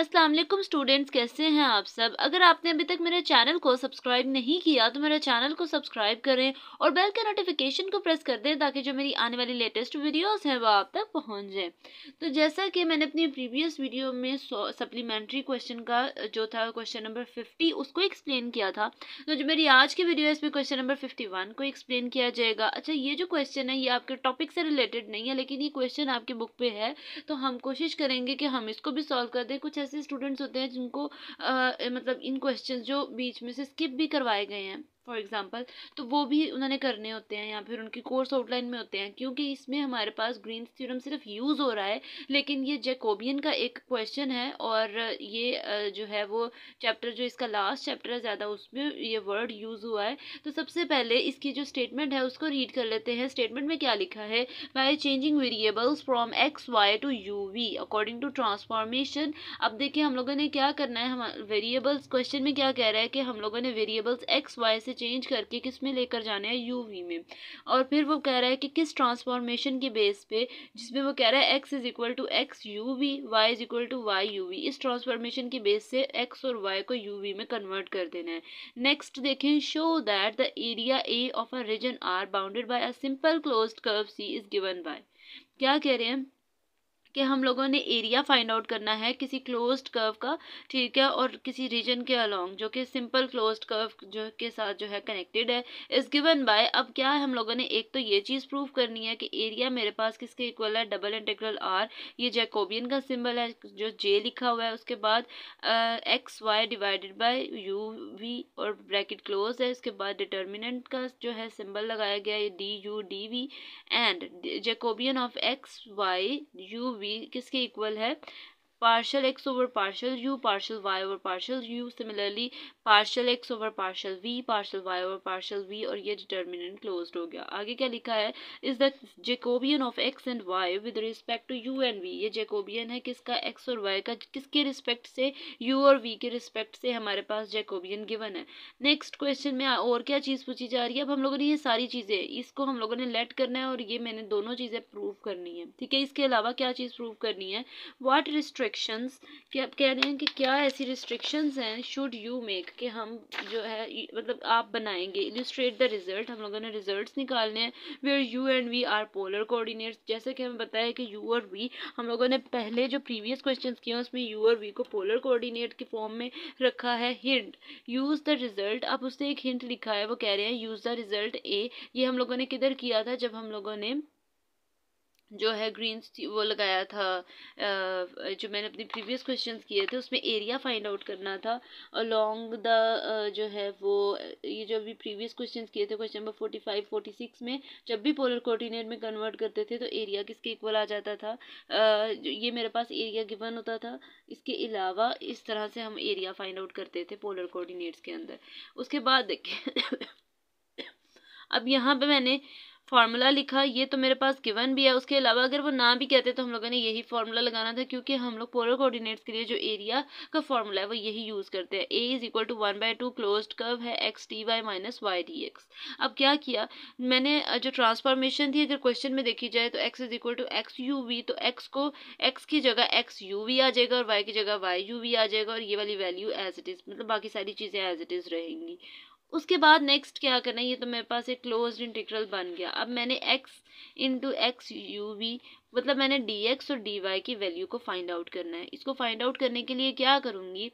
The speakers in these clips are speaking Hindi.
अस्सलाम वालेकुम स्टूडेंट्स कैसे हैं आप सब अगर आपने अभी तक मेरे चैनल को सब्सक्राइब नहीं किया तो मेरे चैनल को सब्सक्राइब करें और बेल के नोटिफिकेशन को प्रेस कर दें ताकि जो मेरी आने वाली लेटेस्ट वीडियोस हैं वो आप तक पहुंच जाए तो जैसा कि मैंने अपनी प्रीवियस वीडियो में सप्लीमेंट्री क्वेश्चन का जो था क्वेश्चन नंबर फिफ्टी उसको एक्सप्लेन किया था तो जो मेरी आज की वीडियो है इसमें क्वेश्चन नंबर फिफ्टी को एक्सप्लेन किया जाएगा अच्छा ये जो क्वेश्चन है ये आपके टॉपिक से रिलेटेड नहीं है लेकिन ये क्वेश्चन आपकी बुक पर है तो हम कोशिश करेंगे कि हम इसको भी सॉल्व कर दें कुछ ऐसे स्टूडेंट्स होते हैं जिनको मतलब इन क्वेश्चंस जो बीच में से स्किप भी करवाए गए हैं फॉर एग्ज़ाम्पल तो वो भी उन्होंने करने होते हैं या फिर उनके कोर्स आउटलाइन में होते हैं क्योंकि इसमें हमारे पास ग्रीन थ्योरम सिर्फ यूज़ हो रहा है लेकिन ये जैकोबियन का एक क्वेश्चन है और ये जो है वो चैप्टर जो इसका लास्ट चैप्टर है ज़्यादा उसमें ये वर्ड यूज़ हुआ है तो सबसे पहले इसकी जो स्टेटमेंट है उसको रीड कर लेते हैं स्टेटमेंट में क्या लिखा है by changing variables from x y to u v according to transformation अब देखिए हम लोगों ने क्या करना है हम वेरिएबल्स क्वेश्चन में क्या कह रहा है कि हम लोगों ने वेरिएबल्स एक्स वाई से चेंज करके किस में लेकर जाना है यू वी में और फिर वो कह रहा है कि किस ट्रांसफॉर्मेशन के बेस पे जिसमें वो कह रहा है x is equal to x u v y is equal to y u v इस ट्रांसफॉर्मेशन के बेस से एक्स और वाई को यू वी में कन्वर्ट कर देना है नेक्स्ट देखें show that the area A of a region R bounded by a simple closed curve C is given by क्या कह रहे हैं कि हम लोगों ने एरिया फाइंड आउट करना है किसी क्लोज्ड कर्व का ठीक है और किसी रीजन के अलॉन्ग जो कि सिंपल क्लोज्ड कर्व जो के साथ जो है कनेक्टेड है इज़ गिवन बाय अब क्या है हम लोगों ने एक तो ये चीज़ प्रूव करनी है कि एरिया मेरे पास किसके इक्वल है डबल इंटेग्रल आर ये जैकोबियन का सिंबल है जो जे लिखा हुआ है उसके बाद x y divided by u v और ब्रैकेट क्लोज है उसके बाद डिटर्मिनेंट का जो है सिंबल लगाया गया है d u d v and Jacobian of x y u v be किसके इक्वल है partial x over partial u, partial y over partial u, similarly partial x over partial v, partial y over partial v और ये determinant closed हो गया आगे क्या लिखा है is the Jacobian of x and y with respect to u and v ये Jacobian है किसका x और y का किसके respect से u और v के respect से हमारे पास Jacobian given है next question में और क्या चीज़ पूछी जा रही है अब हम लोगों ने ये सारी चीज़ें इसको हम लोगों ने लेट करना है और ये मैंने दोनों चीज़ें प्रूव करनी है ठीक है इसके अलावा क्या चीज़ प्रूव करनी है वाट रिस्ट्रिक रिस्ट्रिक्शंस कि आप कह रहे हैं कि क्या ऐसी रिस्ट्रिक्शंस हैं शुड यू मेक कि हम जो है मतलब आप बनाएंगे इलस्ट्रेट द रिजल्ट हम लोगों ने रिजल्ट्स निकालने हैं वे u and v are polar coordinates जैसे कि हमें बताया कि यू और वी हम लोगों ने पहले जो प्रीवियस क्वेश्चन किए हैं उसमें यू और वी को पोलर कोऑर्डिनेट के फॉर्म में रखा है हिंट यूज़ द रिजल्ट आप उसने एक हिंट लिखा है वो कह रहे हैं यूज़ द रिजल्ट ए ये हम लोगों ने किधर किया था जब हम लोगों ने जो है ग्रीन्स थी वो लगाया था जो मैंने अपने प्रीवियस क्वेश्चंस किए थे उसमें एरिया फाइंड आउट करना था अलोंग द जो है वो ये जो अभी प्रीवियस क्वेश्चंस किए थे question number forty five forty six में जब भी पोलर कोऑर्डिनेट में कन्वर्ट करते थे तो एरिया किसके इक्वल आ जाता था ये मेरे पास एरिया गिवन होता था इसके अलावा इस तरह से हम एरिया फाइंड आउट करते थे पोलर कोऑर्डिनेट्स के अंदर उसके बाद देखिए अब यहाँ पर मैंने फार्मूला लिखा ये तो मेरे पास गिवन भी है उसके अलावा अगर वो ना भी कहते तो हम लोगों ने यही फार्मूला लगाना था क्योंकि हम लोग पोलर कोऑर्डिनेट्स के लिए जो एरिया का फार्मूला है वो यही यूज़ करते हैं A is equal to one by two close curve है x d y minus y d x अब क्या किया मैंने जो ट्रांसफॉर्मेशन थी अगर क्वेश्चन में देखी जाए तो x is equal to x u v तो एक्स को एक्स की जगह एक्स यू वी आ जाएगा और वाई की जगह वाई यू वी आ जाएगा और ये वाली वैल्यू एज इट इज़ मतलब बाकी सारी चीज़ें एज इट इज़ रहेंगी उसके बाद नेक्स्ट क्या करना है ये तो मेरे पास एक क्लोज इंटीग्रल बन गया अब मैंने x into x u v मतलब मैंने डी एक्स और डी वाई की वैल्यू को फाइंड आउट करना है इसको फाइंड आउट करने के लिए क्या करूँगी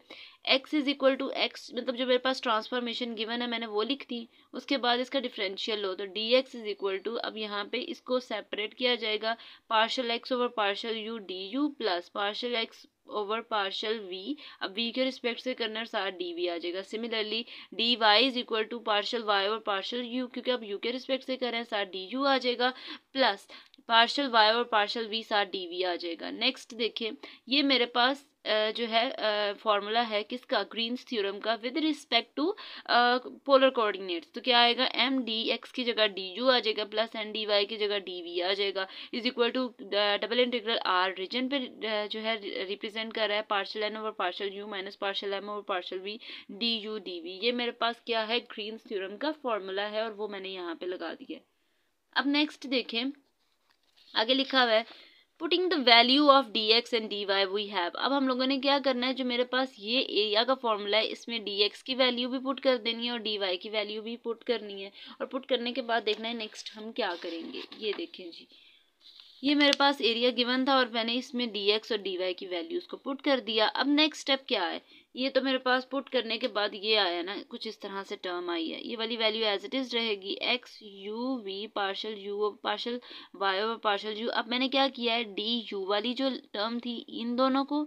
x is equal to x मतलब जो मेरे पास ट्रांसफॉर्मेशन गिवन है मैंने वो लिख दी उसके बाद इसका डिफरेंशियल लो तो d x is equal to अब यहाँ पे इसको सेपरेट किया जाएगा partial x over partial u d u plus partial x over partial v अब वी के रिस्पेक्ट से करना है साथ डी वी आ जाएगा similarly d y is equal to partial y और पार्शल यू क्योंकि अब यू के रिस्पेक्ट से करें साथ डी यू आ जाएगा प्लस पार्शल वाई और पार्शल वी साथ डी वी आ जाएगा नेक्स्ट देखिए ये मेरे पास जो है फॉर्मूला है किसका ग्रीन्स थ्योरम का with respect to polar coordinates तो क्या आएगा एम डी एक्स की जगह डी यू आ जाएगा प्लस एन डी वाई की जगह डी वी आ जाएगा is equal to double integral R region पे जो है रिप्रेजेंट कर रहा है partial n over partial u minus partial m over partial v d u d v ये मेरे पास क्या है ग्रीन्स थ्योरम का फॉर्मूला है और वो मैंने यहाँ पे लगा दिया अब नेक्स्ट देखें आगे लिखा हुआ है putting the value of d x and d y we have अब हम लोगों ने क्या करना है जो मेरे पास ये एरिया का फॉर्मूला है इसमें डी एक्स की वैल्यू भी पुट कर देनी है और डी वाई की वैल्यू भी पुट करनी है और पुट करने के बाद देखना है नेक्स्ट हम क्या करेंगे ये देखें जी ये मेरे पास एरिया गिवन था और मैंने इसमें डी एक्स और डी वाई की वैल्यूज़ को पुट कर दिया अब नेक्स्ट स्टेप क्या है ये तो मेरे पास पुट करने के बाद ये आया ना कुछ इस तरह से टर्म आई है ये वाली वैल्यू एज इट इज़ रहेगी x u v partial u partial y और पार्शल यू अब मैंने क्या किया है डी यू वाली जो टर्म थी इन दोनों को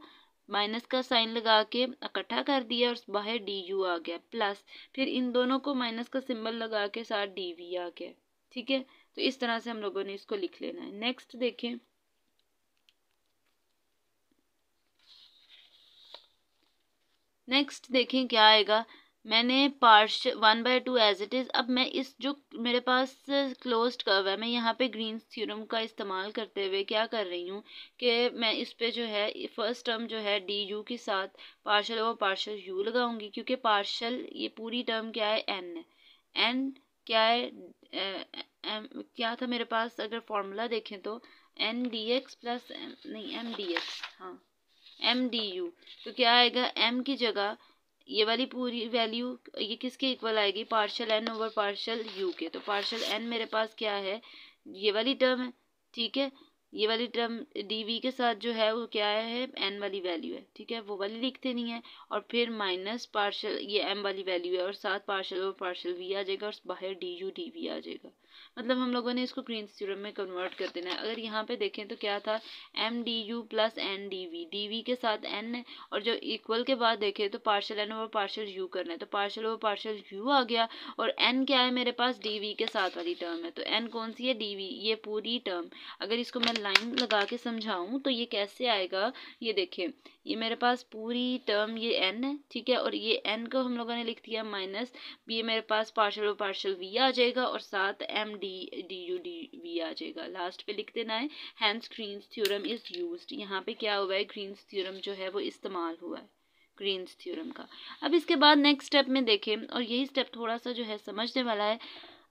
माइनस का साइन लगा के इकट्ठा कर दिया और बाहर डी यू आ गया प्लस फिर इन दोनों को माइनस का सिंबल लगा के साथ डी वी आ गया ठीक है तो इस तरह से हम लोगों ने इसको लिख लेना है नेक्स्ट देखें नेक्स्ट देखें क्या आएगा मैंने partial one by two as it is अब मैं इस जो मेरे पास क्लोज uh, कर्व है मैं यहाँ पे ग्रीन थ्योरम का इस्तेमाल करते हुए क्या कर रही हूँ कि मैं इस पे जो है फर्स्ट टर्म जो है डी यू के साथ पार्शल और पार्शल यू लगाऊंगी क्योंकि पार्शल ये पूरी टर्म क्या है एन है एन क्या है ए, uh, ए, क्या था मेरे पास अगर फार्मूला देखें तो एन डी एक्स प्लस नहीं एम डी एक्स हाँ एम डी यू तो क्या आएगा एम की जगह ये वाली पूरी वैल्यू ये किसके इक्वल आएगी partial n over partial u के तो पार्शल एन मेरे पास क्या है ये वाली टर्म है ठीक है ये वाली टर्म डी वी के साथ जो है वो क्या है एन वाली वैल्यू है ठीक है वो वाली लिखते नहीं है और फिर माइनस पार्शल ये एम वाली वैल्यू है और साथ पार्शल ओवर पार्शल वी आ जाएगा और बाहर डी यू डी वी आ जाएगा मतलब हम लोगों ने इसको ग्रीन सीरम में कन्वर्ट कर देना है अगर यहाँ पे देखें तो क्या था m d u plus n d v d v के साथ एन और जो इक्वल के बाद देखें तो partial n over partial u करना है तो पार्शल ओवर पार्शल यू आ गया और एन क्या है मेरे पास डी वी के साथ वाली टर्म है तो एन कौन सी है डी वी ये पूरी टर्म अगर इसको मैं लाइन लगा के समझाऊँ तो ये कैसे आएगा ये देखें ये मेरे पास पूरी टर्म ये एन है ठीक है और ये एन को हम लोगों ने लिख दिया माइनस ये मेरे पास पार्शल और पार्शल वी आ जाएगा और साथ m d d u d v आ जाएगा लास्ट पे लिख देना है hence Green's theorem is use यहाँ पे क्या हुआ है ग्रीन्स थ्योरम जो है वो इस्तेमाल हुआ है ग्रीन्स थ्योरम का अब इसके बाद नेक्स्ट स्टेप में देखें और यही स्टेप थोड़ा सा जो है समझने वाला है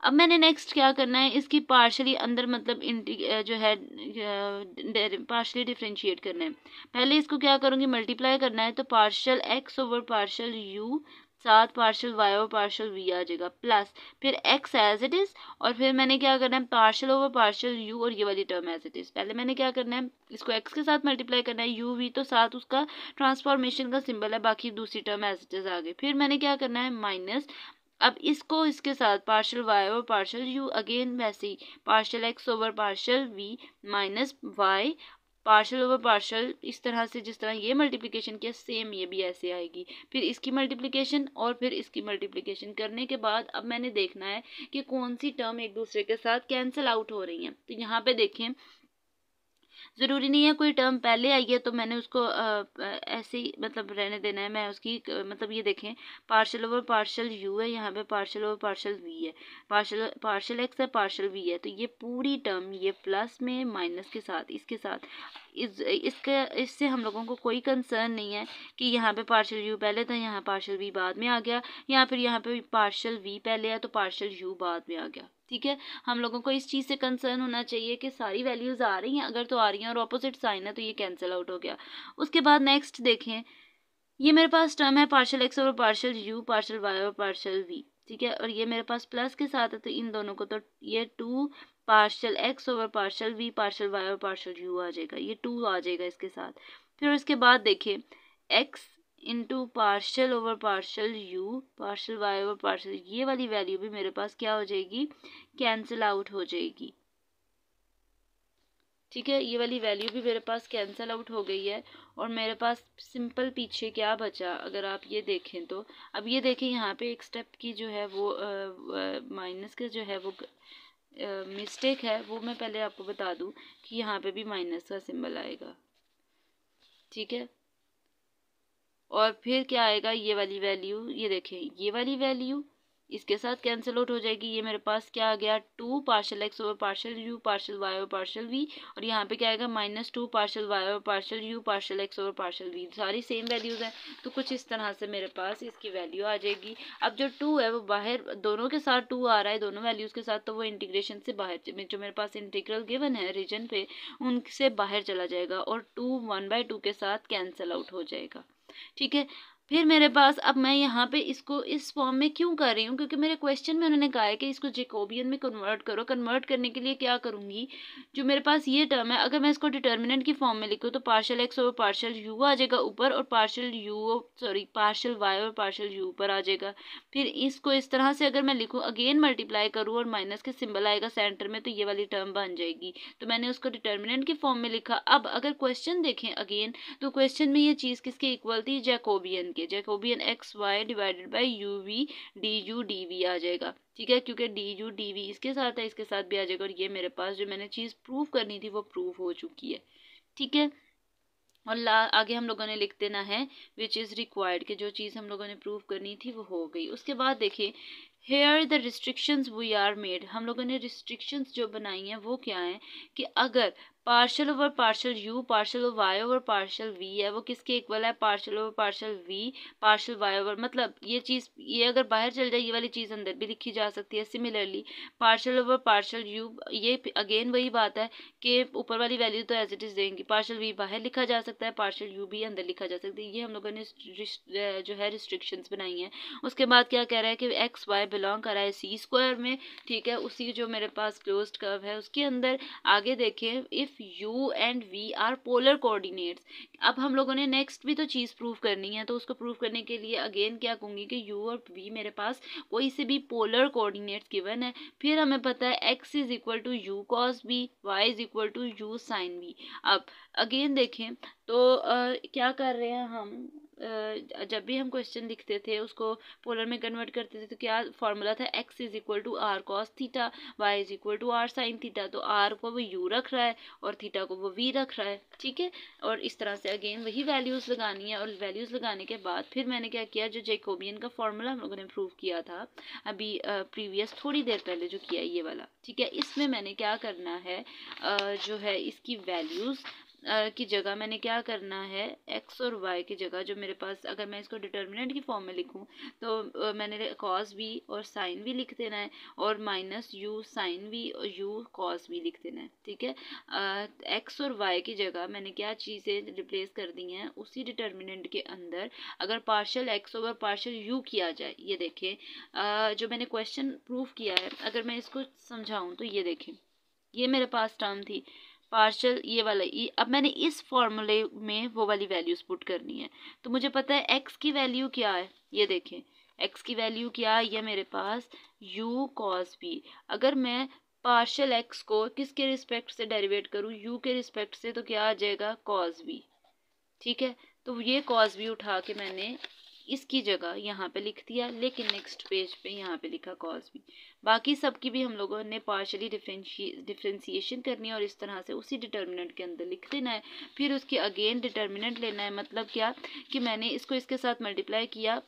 अब मैंने नेक्स्ट क्या करना है इसकी पार्शली अंदर मतलब जो है पार्शली डिफ्रेंशिएट करना है पहले इसको क्या करूँगी मल्टीप्लाई करना है तो partial x over partial u साथ पार्शल वाई और पार्शल वी आ जाएगा प्लस फिर एक्स एज इट इज़ और फिर मैंने क्या करना है पार्शल ओवर पार्शल यू और ये वाली टर्म एज इट इज़ पहले मैंने क्या करना है इसको एक्स के साथ मल्टीप्लाई करना है यू वी तो साथ उसका ट्रांसफॉर्मेशन का सिंबल है बाकी दूसरी टर्म एज इट इज़ आ गई फिर मैंने क्या करना है माइनस अब इसको इसके साथ पार्शल वाई और पार्शल यू अगेन वैसे ही partial x over partial v minus y partial over partial इस तरह से जिस तरह ये मल्टीप्लिकेशन किया सेम ये भी ऐसे आएगी फिर इसकी मल्टीप्लिकेशन और फिर इसकी मल्टीप्लिकेशन करने के बाद अब मैंने देखना है कि कौन सी टर्म एक दूसरे के साथ कैंसिल आउट हो रही हैं तो यहाँ पे देखें ज़रूरी नहीं है कोई टर्म पहले आई है तो मैंने उसको ऐसे ही मतलब रहने देना है मैं उसकी मतलब ये देखें पार्शल ओवर पार्शल यू है यहाँ पे पार्शल ओवर पार्शल वी है पार्शल पार्शल एक्स है पार्शल वी है तो ये पूरी टर्म ये प्लस में माइनस के साथ इसके साथ इस इसके इससे हम लोगों को कोई कंसर्न नहीं है कि यहाँ पे पार्शल यू पहले था यहाँ पार्शल वी बाद में आ गया या फिर यहाँ पे पार्शल वी पहले है तो पार्शल यू बाद में आ गया ठीक है हम लोगों को इस चीज़ से कंसर्न होना चाहिए कि सारी वैल्यूज़ आ रही हैं अगर तो आ रही हैं और अपोजिट साइन है तो ये कैंसिल आउट हो गया उसके बाद नेक्स्ट देखें ये मेरे पास टर्म है पार्शल एक्स और पार्शल यू पार्शल वाई और पार्शल वी ठीक है और ये मेरे पास प्लस के साथ है तो इन दोनों को तो ये two partial x over partial v partial y और पार्शल यू आ जाएगा ये टू आ जाएगा इसके साथ फिर उसके बाद देखिए x into partial over partial u partial y over partial ये वाली वैल्यू भी मेरे पास क्या हो जाएगी कैंसिल आउट हो जाएगी ठीक है ये वाली वैल्यू भी मेरे पास कैंसिल आउट हो गई है और मेरे पास सिंपल पीछे क्या बचा अगर आप ये देखें तो अब ये देखें यहाँ पे एक स्टेप की जो है वो माइनस के जो है वो मिस्टेक है वो मैं पहले आपको बता दूं कि यहाँ पे भी माइनस का सिंबल आएगा ठीक है और फिर क्या आएगा ये वाली वैल्यू ये देखें ये वाली वैल्यू इसके साथ कैंसिल आउट हो जाएगी ये मेरे पास क्या आ गया two partial x over partial u partial y over partial v और यहाँ पे क्या आएगा minus two partial y over partial u partial x over partial v सारी सेम वैल्यूज़ हैं तो कुछ इस तरह से मेरे पास इसकी वैल्यू आ जाएगी अब जो टू है वो बाहर दोनों के साथ टू आ रहा है दोनों वैल्यूज़ के साथ तो वो इंटीग्रेशन से बाहर जो मेरे पास इंटीग्रल गिवन है रीजन पे उनसे बाहर चला जाएगा और टू वन बाई टू के साथ कैंसिल आउट हो जाएगा ठीक है फिर मेरे पास अब मैं यहाँ पे इसको इस फॉर्म में क्यों कर रही हूँ क्योंकि मेरे क्वेश्चन में उन्होंने कहा है कि इसको जेकोबियन में कन्वर्ट करो कन्वर्ट करने के लिए क्या करूँगी जो मेरे पास ये टर्म है अगर मैं इसको डिटर्मिनेंट की फॉर्म में लिखूँ तो पार्शल एक्स और पार्शल यू आ जाएगा ऊपर और partial u sorry partial y और पार्शल यू ऊपर आ जाएगा फिर इसको इस तरह से अगर मैं लिखूँ अगेन मल्टीप्लाई करूँ और माइनस के सिम्बल आएगा सेंटर में तो ये वाली टर्म बन जाएगी तो मैंने उसको डिटर्मिनेंट के फॉर्म में लिखा अब अगर क्वेश्चन देखें अगेन तो क्वेश्चन में ये चीज़ किसके इक्वल थी जेकोबियन के है Jacobian x y divided by u v d u d v आ जाएगा ठीक है क्योंकि डी यू डी वी इसके साथ है इसके साथ भी आ जाएगा और ये मेरे पास जो मैंने चीज़ प्रूव करनी थी वो प्रूव हो चुकी है ठीक है और ला आगे हम लोगों ने लिख देना है विच इज़ रिक्वायर्ड कि जो चीज़ हम लोगों ने प्रूव करनी थी वो हो गई उसके बाद देखिए here the restrictions we are made हम लोगों ने रिस्ट्रिक्शंस जो बनाई हैं वो क्या हैं कि अगर partial over partial u partial y over partial v है वो किसके इक्वल है partial over partial v partial y over मतलब ये चीज़ ये अगर बाहर चल जाए ये वाली चीज़ अंदर भी लिखी जा सकती है similarly partial over partial u ये अगेन वही बात है कि ऊपर वाली वैल्यू तो एज इट इज़ देंगी पार्शल वी बाहर लिखा जा सकता है पार्शल यू भी अंदर लिखा जा सकता है ये हम लोगों ने जो है रिस्ट्रिक्शंस बनाई हैं उसके बाद क्या कह रहा है कि एक्स वाई बिलोंग कर रहा है सी स्क्वायर में ठीक है उसी जो मेरे पास क्लोज कर्व है उसके अंदर आगे देखें if if u and v are polar coordinates अब हम लोगों ने नेक्स्ट भी तो चीज़ प्रूव करनी है तो उसको प्रूव करने के लिए अगेन क्या कहूँगी कि यू और वी मेरे पास कोई से भी पोलर कोऑर्डिनेट्स गिवन है फिर हमें पता है x is equal to u cos v y is equal to u sine v अब अगेन देखें तो uh, क्या कर रहे हैं हम जब भी हम क्वेश्चन लिखते थे उसको पोलर में कन्वर्ट करते थे तो क्या फार्मूला था x is equal to r cos theta y is equal to r sine theta तो आर को वो यू रख रहा है और थीटा को वो वी रख रहा है ठीक है और इस तरह से अगेन वही वैल्यूज़ लगानी है और वैल्यूज़ लगाने के बाद फिर मैंने क्या किया जो जेकोबियन का फार्मूला हम लोगों ने प्रूव किया था अभी प्रीवियस थोड़ी देर पहले जो किया ये वाला ठीक है इसमें मैंने क्या करना है जो है इसकी वैल्यूज़ की जगह मैंने क्या करना है एक्स और वाई की जगह जो मेरे पास अगर मैं इसको डिटर्मिनेंट की फॉर्म में लिखूँ तो मैंने कॉस वी और साइन भी लिख देना है और माइनस यू साइन वी और यू कॉस भी लिख देना है ठीक है एक्स और वाई की जगह मैंने क्या चीज़ें रिप्लेस कर दी हैं उसी डिटर्मिनेंट के अंदर अगर partial x over partial u किया जाए ये देखें जो मैंने क्वेश्चन प्रूव किया है अगर मैं इसको समझाऊँ तो ये देखें ये मेरे पास टर्म थी पार्शल ये वाला ये अब मैंने इस फॉर्मूले में वो वाली वैल्यूज़ पुट करनी है तो मुझे पता है एक्स की वैल्यू क्या है ये देखें एक्स की वैल्यू क्या है ये मेरे पास यू कॉस बी अगर मैं पार्शल एक्स को किसके रिस्पेक्ट से डेरिवेट करूँ यू के रिस्पेक्ट से तो क्या आ जाएगा कॉस बी ठीक है तो ये कॉस बी उठा के मैंने इसकी जगह यहाँ पे लिख दिया लेकिन नेक्स्ट पेज पे यहाँ पे लिखा कॉज भी बाकी सब की भी हम लोगों ने पार्शली डिफ्रेंसीशन करनी है और इस तरह से उसी डिटर्मिनेंट के अंदर लिख देना है फिर उसकी अगेन डिटर्मिनेंट लेना है मतलब क्या कि मैंने इसको इसके साथ मल्टीप्लाई किया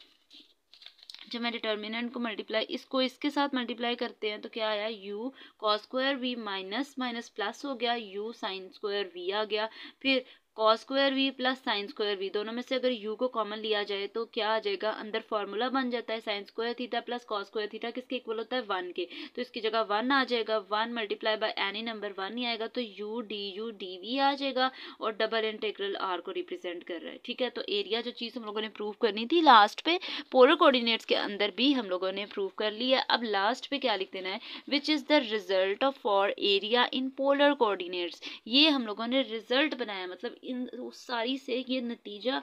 जब मैं डिटर्मिनेंट को मल्टीप्लाई इसको इसके साथ मल्टीप्लाई करते हैं तो क्या आया u cos square v minus minus plus हो गया u साइन स्क्वायर वी आ गया फिर cos square v plus sines square v दोनों में से अगर यू को कॉमन लिया जाए तो क्या आ जाएगा अंदर फॉर्मूला बन जाता है sines square theta plus cos square theta किसके इक्वल होता है वन के तो इसकी जगह वन आ जाएगा one multiply by any number one ही आएगा तो u d u d v आ जाएगा और डबल इंटेग्रल आर को रिप्रेजेंट कर रहा है ठीक है तो एरिया जो चीज़ हम लोगों ने प्रूव करनी थी लास्ट पे पोलर कोऑर्डिनेट्स के अंदर भी हम लोगों ने प्रूव कर लिया अब लास्ट पे क्या लिख देना है which is the result of for area in polar coordinates ये हम लोगों ने रिजल्ट बनाया मतलब इन उस सारी से ये नतीजा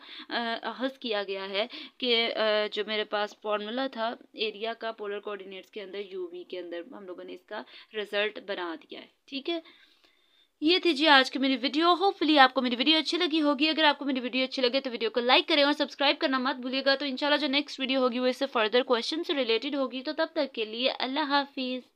अहज किया गया है कि जो मेरे पास फॉर्मूला था एरिया का पोलर कोऑर्डिनेट्स के अंदर वी के अंदर हम लोगों ने इसका रिजल्ट बना दिया है ठीक है ये थी जी आज की मेरी वीडियो होपफुली आपको मेरी वीडियो अच्छी लगी होगी अगर आपको मेरी वीडियो अच्छी लगे तो वीडियो को लाइक करें और सब्सक्राइब करना मत भूलिएगा तो इंशाल्लाह जो नेक्स्ट वीडियो होगी वो इससे फर्दर क्वेश्चन से रिलेटेड होगी तो तब तक के लिए अल्लाह हाफिज़